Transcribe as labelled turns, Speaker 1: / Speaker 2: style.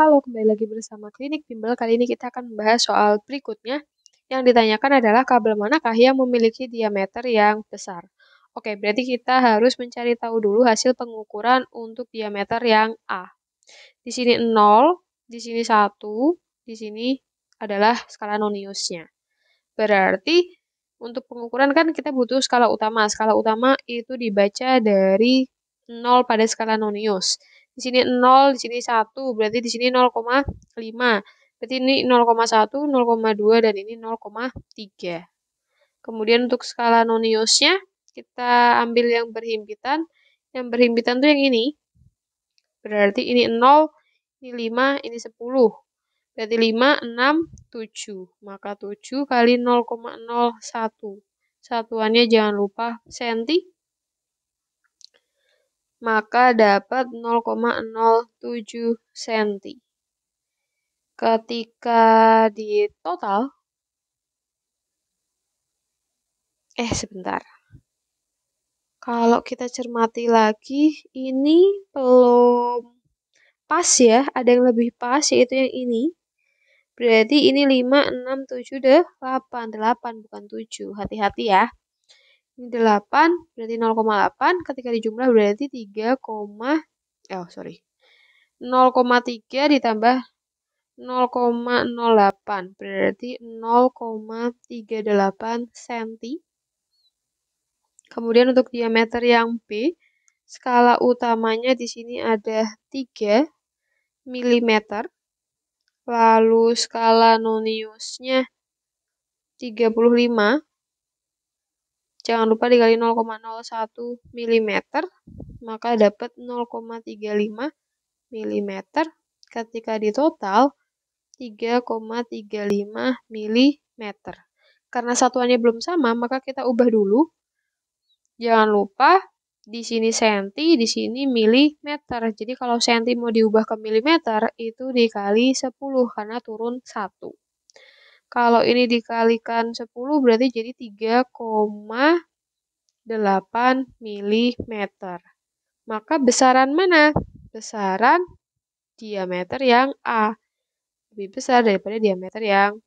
Speaker 1: Halo, kembali lagi bersama Klinik Bimbel. Kali ini kita akan membahas soal berikutnya. Yang ditanyakan adalah kabel manakah yang memiliki diameter yang besar? Oke, berarti kita harus mencari tahu dulu hasil pengukuran untuk diameter yang A. Di sini 0, di sini 1, di sini adalah skala noniusnya. Berarti untuk pengukuran kan kita butuh skala utama. Skala utama itu dibaca dari 0 pada skala nonius di sini 0, di sini 1, berarti di sini 0,5. Berarti ini 0,1, 0,2, dan ini 0,3. Kemudian untuk skala noniusnya, kita ambil yang berhimpitan. Yang berhimpitan tuh yang ini. Berarti ini 0, ini 5, ini 10. Berarti 5, 6, 7. Maka 7 kali 0,01. Satuannya jangan lupa senti maka dapat 0,07 cm. Ketika di total, eh sebentar, kalau kita cermati lagi, ini belum pas ya, ada yang lebih pas yaitu yang ini. Berarti ini 5, 6, 7, 8, 8 bukan 7. Hati-hati ya. Ini 8 berarti 0,8 ketika dijumlah berarti 3, oh eh, sorry. 0,3 ditambah 0,08 berarti 0,38 cm. Kemudian untuk diameter yang B, skala utamanya di sini ada 3 mm. Lalu skala noniusnya 35 jangan lupa dikali 0,01 mm maka dapat 0,35 mm ketika di total 3,35 mm karena satuannya belum sama maka kita ubah dulu jangan lupa di sini senti di sini milimeter jadi kalau senti mau diubah ke milimeter itu dikali 10 karena turun 1 kalau ini dikalikan 10 berarti jadi 3,8 mm. Maka besaran mana? Besaran diameter yang A lebih besar daripada diameter yang